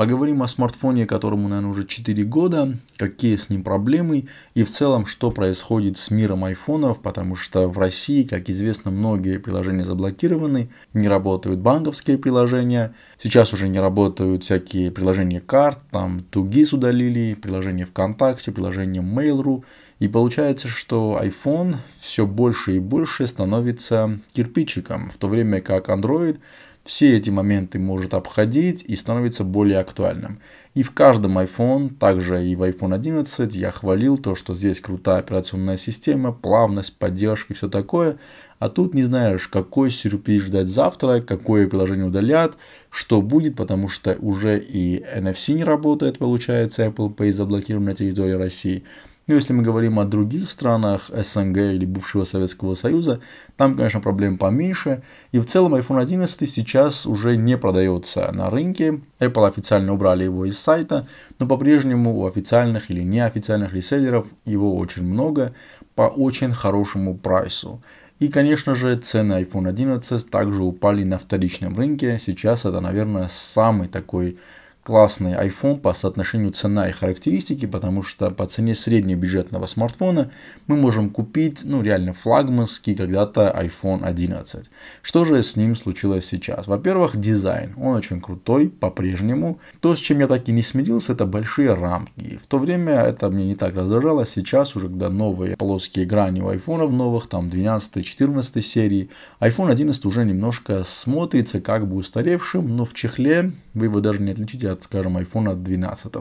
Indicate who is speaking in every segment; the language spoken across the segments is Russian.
Speaker 1: Поговорим о смартфоне, которому, наверное, уже 4 года, какие с ним проблемы и в целом, что происходит с миром айфонов, потому что в России, как известно, многие приложения заблокированы, не работают банковские приложения, сейчас уже не работают всякие приложения карт, там Тугис удалили, приложение ВКонтакте, приложение Mail.ru и получается, что iPhone все больше и больше становится кирпичиком, в то время как Android все эти моменты может обходить и становится более актуальным. И в каждом iPhone, также и в iPhone 11, я хвалил то, что здесь крутая операционная система, плавность, поддержка и все такое. А тут не знаешь, какой сюрприз ждать завтра, какое приложение удалят, что будет, потому что уже и NFC не работает, получается, Apple Pay заблокирован на территории России. Но ну, если мы говорим о других странах СНГ или бывшего Советского Союза, там, конечно, проблем поменьше. И в целом iPhone 11 сейчас уже не продается на рынке. Apple официально убрали его из сайта, но по-прежнему у официальных или неофициальных реселлеров его очень много по очень хорошему прайсу. И, конечно же, цены iPhone 11 также упали на вторичном рынке. Сейчас это, наверное, самый такой классный iPhone по соотношению цена и характеристики, потому что по цене среднего бюджетного смартфона мы можем купить, ну, реально флагманский когда-то iPhone 11. Что же с ним случилось сейчас? Во-первых, дизайн. Он очень крутой по-прежнему. То, с чем я так и не смирился, это большие рамки. В то время это мне не так раздражало. Сейчас уже, когда новые плоские грани у айфонов новых, там 12-14 серии, iPhone 11 уже немножко смотрится как бы устаревшим, но в чехле вы его даже не отличите от, скажем, iPhone от 12.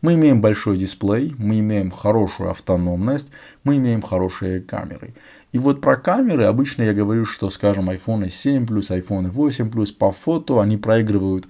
Speaker 1: Мы имеем большой дисплей, мы имеем хорошую автономность, мы имеем хорошие камеры. И вот про камеры обычно я говорю, что, скажем, iPhone 7 Plus, iPhone 8 Plus по фото они проигрывают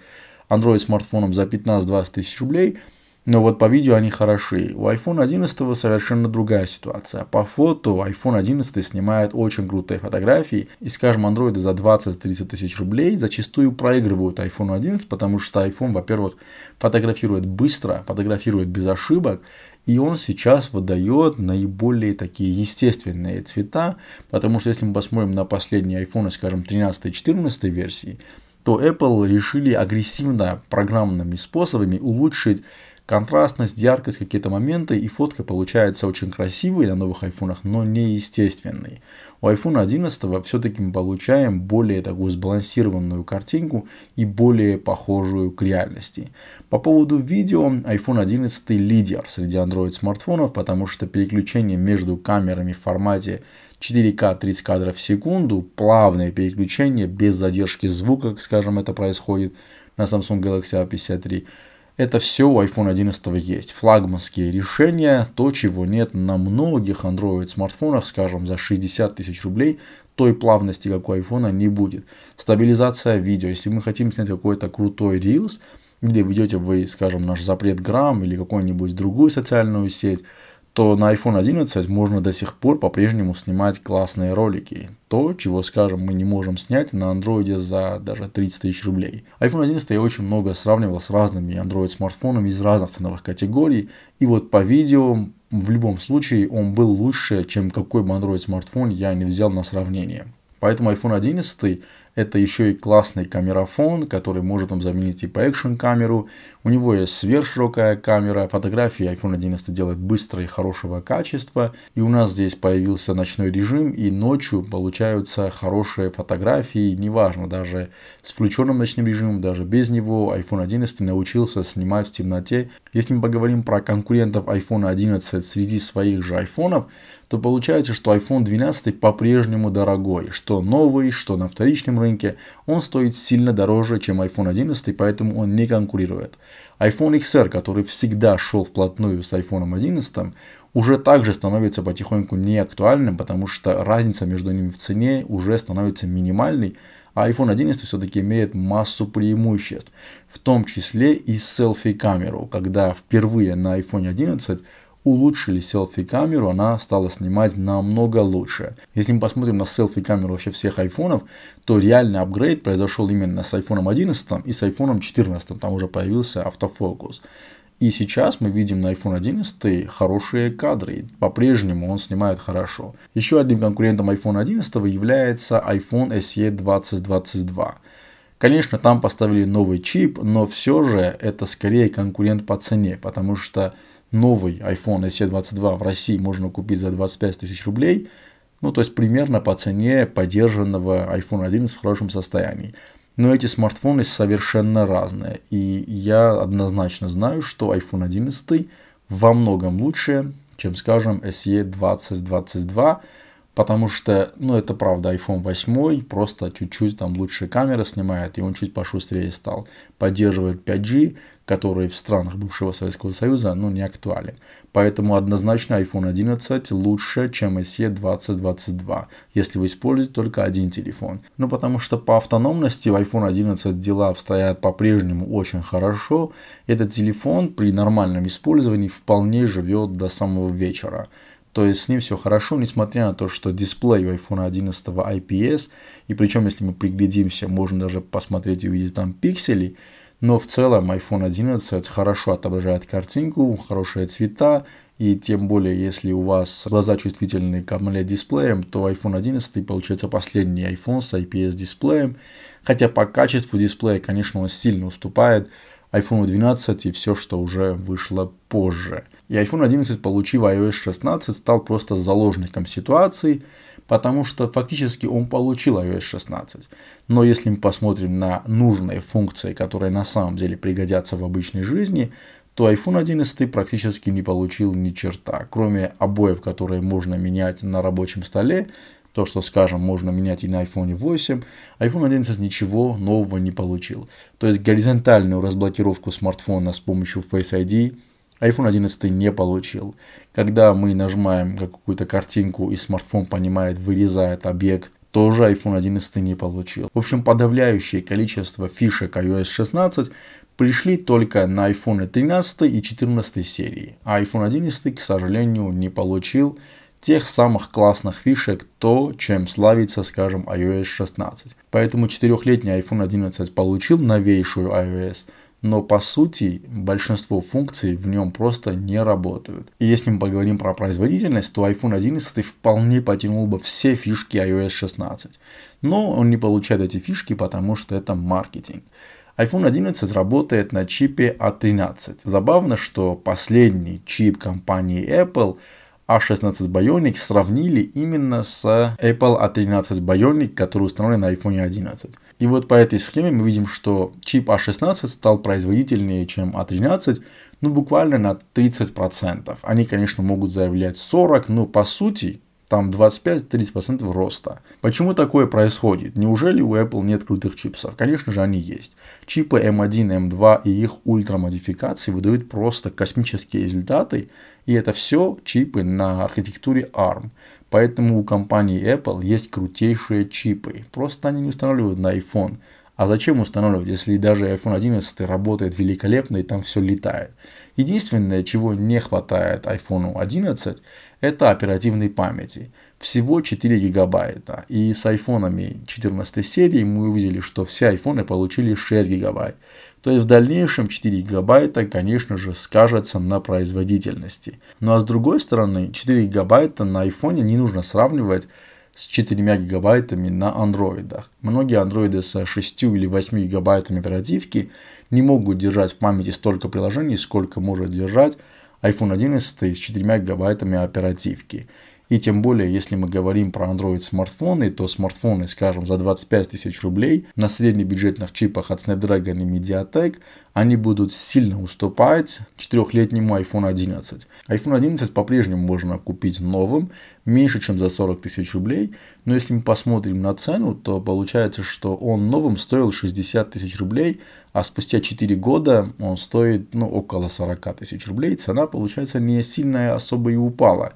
Speaker 1: Android смартфоном за 15-20 тысяч рублей – но вот по видео они хороши. У iPhone 11 совершенно другая ситуация. По фото iPhone 11 снимает очень крутые фотографии. И, скажем, Android за 20-30 тысяч рублей зачастую проигрывают iPhone 11, потому что iPhone, во-первых, фотографирует быстро, фотографирует без ошибок. И он сейчас выдает наиболее такие естественные цвета, потому что если мы посмотрим на последние iPhone, скажем, 13 14 версии, то Apple решили агрессивно программными способами улучшить контрастность, яркость, какие-то моменты, и фотка получается очень красивой на новых айфонах, но не неестественной. У iPhone 11 все-таки мы получаем более такую сбалансированную картинку и более похожую к реальности. По поводу видео, iPhone 11 лидер среди Android смартфонов, потому что переключение между камерами в формате 4К 30 кадров в секунду, плавное переключение без задержки звука, как скажем это происходит на Samsung Galaxy A53, это все у iPhone 11 есть. Флагманские решения, то, чего нет на многих Android смартфонах, скажем, за 60 тысяч рублей, той плавности, как у iPhone, не будет. Стабилизация видео. Если мы хотим снять какой-то крутой Reels, где ведете вы, скажем, наш запрет грамм или какую-нибудь другую социальную сеть, то на iPhone 11 можно до сих пор по-прежнему снимать классные ролики. То, чего, скажем, мы не можем снять на Android за даже 30 тысяч рублей. iPhone 11 я очень много сравнивал с разными Android смартфонами из разных ценовых категорий. И вот по видео в любом случае он был лучше, чем какой бы Android смартфон я не взял на сравнение. Поэтому iPhone 11 это еще и классный камерафон, который может вам заменить типа по экшен камеру. У него есть сверхширокая камера, фотографии iPhone 11 делает быстро и хорошего качества. И у нас здесь появился ночной режим, и ночью получаются хорошие фотографии, неважно, даже с включенным ночным режимом, даже без него, iPhone 11 научился снимать в темноте. Если мы поговорим про конкурентов iPhone 11 среди своих же айфонов, то получается, что iPhone 12 по-прежнему дорогой, что новый, что на вторичном рынке, он стоит сильно дороже, чем iPhone 11, поэтому он не конкурирует. iPhone XR, который всегда шел вплотную с iPhone 11, уже также становится потихоньку неактуальным, потому что разница между ними в цене уже становится минимальной, а iPhone 11 все-таки имеет массу преимуществ, в том числе и селфи-камеру, когда впервые на iPhone 11 улучшили селфи-камеру, она стала снимать намного лучше. Если мы посмотрим на селфи-камеру вообще всех айфонов, то реальный апгрейд произошел именно с iPhone 11 и с iPhone 14, там уже появился автофокус. И сейчас мы видим на iPhone 11 хорошие кадры, по-прежнему он снимает хорошо. Еще одним конкурентом iPhone 11 является iPhone SE 2022. Конечно, там поставили новый чип, но все же это скорее конкурент по цене, потому что новый iPhone SE 22 в России можно купить за 25 тысяч рублей, ну, то есть примерно по цене поддержанного iPhone 11 в хорошем состоянии. Но эти смартфоны совершенно разные, и я однозначно знаю, что iPhone 11 во многом лучше, чем, скажем, SE 2022, потому что, ну, это правда, iPhone 8 просто чуть-чуть там лучше камера снимает, и он чуть пошустрее стал, поддерживает 5G, который в странах бывшего Советского Союза, ну, не актуален. Поэтому однозначно iPhone 11 лучше, чем SE 2022, если вы используете только один телефон. Ну, потому что по автономности в iPhone 11 дела обстоят по-прежнему очень хорошо. Этот телефон при нормальном использовании вполне живет до самого вечера. То есть с ним все хорошо, несмотря на то, что дисплей у iPhone 11 IPS, и причем, если мы приглядимся, можно даже посмотреть и увидеть там пиксели, но в целом iPhone 11 хорошо отображает картинку, хорошие цвета, и тем более, если у вас глаза чувствительны к AMOLED-дисплеям, то iPhone 11 получается последний iPhone с IPS-дисплеем. Хотя по качеству дисплея, конечно, он сильно уступает iPhone 12 и все, что уже вышло позже. И iPhone 11, получив iOS 16, стал просто заложником ситуации, потому что фактически он получил iOS 16. Но если мы посмотрим на нужные функции, которые на самом деле пригодятся в обычной жизни, то iPhone 11 практически не получил ни черта, кроме обоев, которые можно менять на рабочем столе, то, что, скажем, можно менять и на iPhone 8, iPhone 11 ничего нового не получил. То есть горизонтальную разблокировку смартфона с помощью Face ID iPhone 11 не получил. Когда мы нажимаем какую-то картинку и смартфон понимает, вырезает объект, тоже iPhone 11 не получил. В общем, подавляющее количество фишек iOS 16 пришли только на iPhone 13 и 14 серии, а iPhone 11, к сожалению, не получил тех самых классных фишек, то, чем славится, скажем, iOS 16. Поэтому четырехлетний iPhone 11 получил новейшую iOS – но по сути большинство функций в нем просто не работают. И если мы поговорим про производительность, то iPhone 11 вполне потянул бы все фишки iOS 16. Но он не получает эти фишки, потому что это маркетинг iPhone 11 работает на чипе A13. А Забавно, что последний чип компании Apple – A16 а Bionic сравнили именно с Apple A13 а Bionic, который установлен на iPhone 11. И вот по этой схеме мы видим, что чип A16 а стал производительнее, чем A13, ну буквально на 30%. Они, конечно, могут заявлять 40, но по сути там 25-30% роста. Почему такое происходит? Неужели у Apple нет крутых чипсов? Конечно же они есть. Чипы M1, эм M2 эм и их ультрамодификации выдают просто космические результаты, и это все чипы на архитектуре ARM. Поэтому у компании Apple есть крутейшие чипы. Просто они не устанавливают на iPhone. А зачем устанавливать, если даже iPhone 11 работает великолепно и там все летает? Единственное, чего не хватает iPhone 11, это оперативной памяти. Всего 4 гигабайта. И с айфонами 14 серии мы увидели, что все айфоны получили 6 гигабайт. То есть в дальнейшем 4 гигабайта, конечно же, скажется на производительности. Ну а с другой стороны, 4 гигабайта на айфоне не нужно сравнивать с 4 гигабайтами на андроидах. Многие андроиды со 6 или 8 гигабайтами оперативки не могут держать в памяти столько приложений, сколько может держать iPhone 11 с 4 гигабайтами оперативки и тем более, если мы говорим про Android смартфоны, то смартфоны, скажем, за 25 тысяч рублей на среднебюджетных чипах от Snapdragon и MediaTek, они будут сильно уступать четырехлетнему iPhone 11. iPhone 11 по-прежнему можно купить новым, меньше, чем за 40 тысяч рублей. Но если мы посмотрим на цену, то получается, что он новым стоил 60 тысяч рублей, а спустя 4 года он стоит ну, около 40 тысяч рублей. Цена, получается, не сильно особо и упала.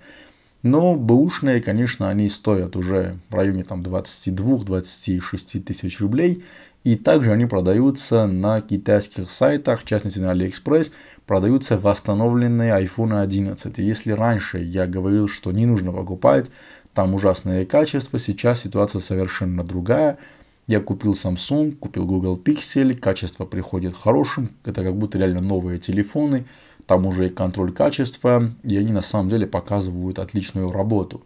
Speaker 1: Но бэушные, конечно, они стоят уже в районе там 22-26 тысяч рублей. И также они продаются на китайских сайтах, в частности на AliExpress, продаются восстановленные iPhone 11. И если раньше я говорил, что не нужно покупать, там ужасное качество, сейчас ситуация совершенно другая. Я купил Samsung, купил Google Pixel, качество приходит хорошим, это как будто реально новые телефоны, там уже и контроль качества, и они на самом деле показывают отличную работу.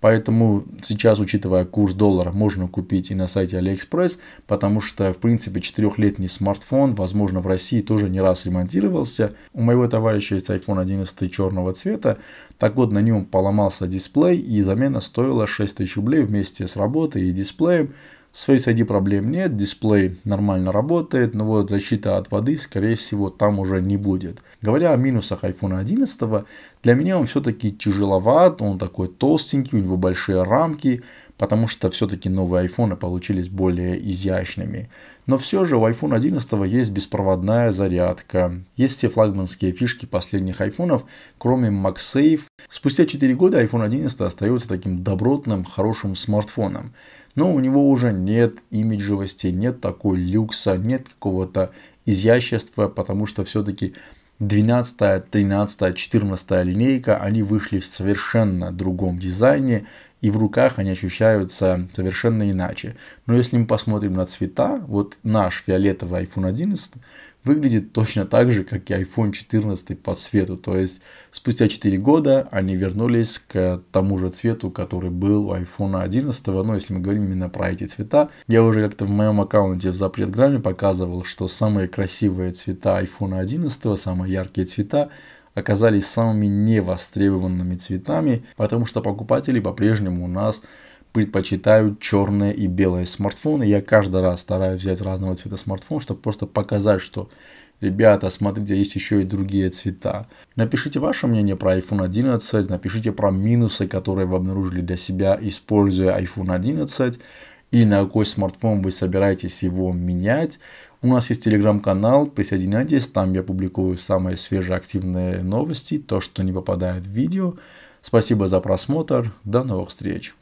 Speaker 1: Поэтому сейчас, учитывая курс доллара, можно купить и на сайте AliExpress, потому что, в принципе, четырехлетний смартфон, возможно, в России тоже не раз ремонтировался. У моего товарища есть iPhone 11 черного цвета. Так вот, на нем поломался дисплей, и замена стоила 6000 рублей вместе с работой и дисплеем. С Face ID проблем нет, дисплей нормально работает, но вот защита от воды, скорее всего, там уже не будет. Говоря о минусах iPhone 11, для меня он все-таки тяжеловат, он такой толстенький, у него большие рамки, потому что все-таки новые айфоны получились более изящными. Но все же у iPhone 11 есть беспроводная зарядка, есть все флагманские фишки последних айфонов, кроме MagSafe. Спустя 4 года iPhone 11 остается таким добротным, хорошим смартфоном но у него уже нет имиджевости, нет такой люкса, нет какого-то изящества, потому что все-таки 12, 13, 14 линейка, они вышли в совершенно другом дизайне, и в руках они ощущаются совершенно иначе. Но если мы посмотрим на цвета, вот наш фиолетовый iPhone 11, выглядит точно так же, как и iPhone 14 по цвету. То есть спустя 4 года они вернулись к тому же цвету, который был у iPhone 11. Но если мы говорим именно про эти цвета, я уже как-то в моем аккаунте в запретграмме показывал, что самые красивые цвета iPhone 11, самые яркие цвета, оказались самыми невостребованными цветами, потому что покупатели по-прежнему у нас предпочитаю черные и белые смартфоны. Я каждый раз стараюсь взять разного цвета смартфон, чтобы просто показать, что Ребята, смотрите, есть еще и другие цвета. Напишите ваше мнение про iPhone 11, напишите про минусы, которые вы обнаружили для себя, используя iPhone 11, и на какой смартфон вы собираетесь его менять. У нас есть телеграм-канал, присоединяйтесь, там я публикую самые свежие активные новости, то, что не попадает в видео. Спасибо за просмотр, до новых встреч!